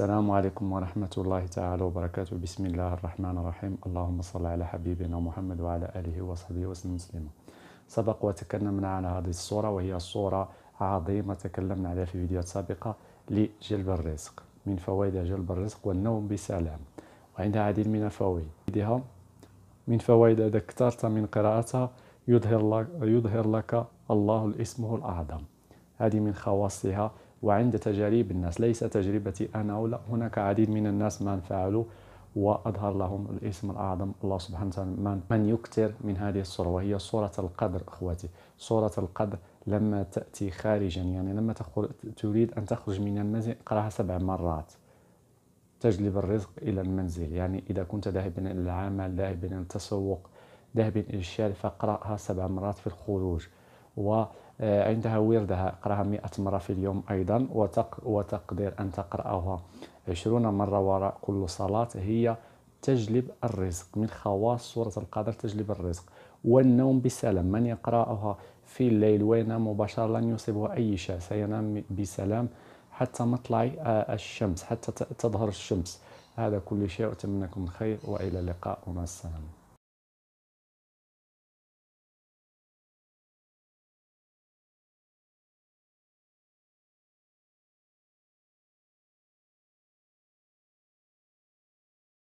السلام عليكم ورحمة الله تعالى وبركاته بسم الله الرحمن الرحيم اللهم صل على حبيبنا محمد وعلى آله وصحبه وسلم تسليما سبق وتكلمنا عن هذه الصورة وهي صورة عظيمة تكلمنا عليها في فيديوهات سابقة لجلب الرزق من فوائد جلب الرزق والنوم بسلام وعندها عديد من الفوائد من فوائد إذا كثرت من قراءتها يظهر لك, يظهر لك الله الاسمه الأعظم هذه من خواصها وعند تجارب الناس ليس تجربتي أنا ولا هناك عديد من الناس من فعلوا وأظهر لهم الاسم الأعظم الله سبحانه وتعالى من, من يكثر من هذه الصورة وهي صورة القدر أخواتي صورة القدر لما تأتي خارجا يعني لما تريد أن تخرج من المنزل اقرأها سبع مرات تجلب الرزق إلى المنزل يعني إذا كنت ذاهبا إلى العمل ذاهبا إلى التسوق ذاهبا إلى الشارع فاقرأها سبع مرات في الخروج وعندها وردها قراها 100 مرة في اليوم أيضا وتق وتقدر أن تقرأها 20 مرة وراء كل صلاة هي تجلب الرزق من خواص سورة القدر تجلب الرزق والنوم بسلام من يقرأها في الليل وينام مباشرة لن يصيبه أي شيء سينام بسلام حتى مطلع آه، الشمس حتى تظهر الشمس هذا كل شيء أتمنى لكم الخير وإلى اللقاء ومع السلامة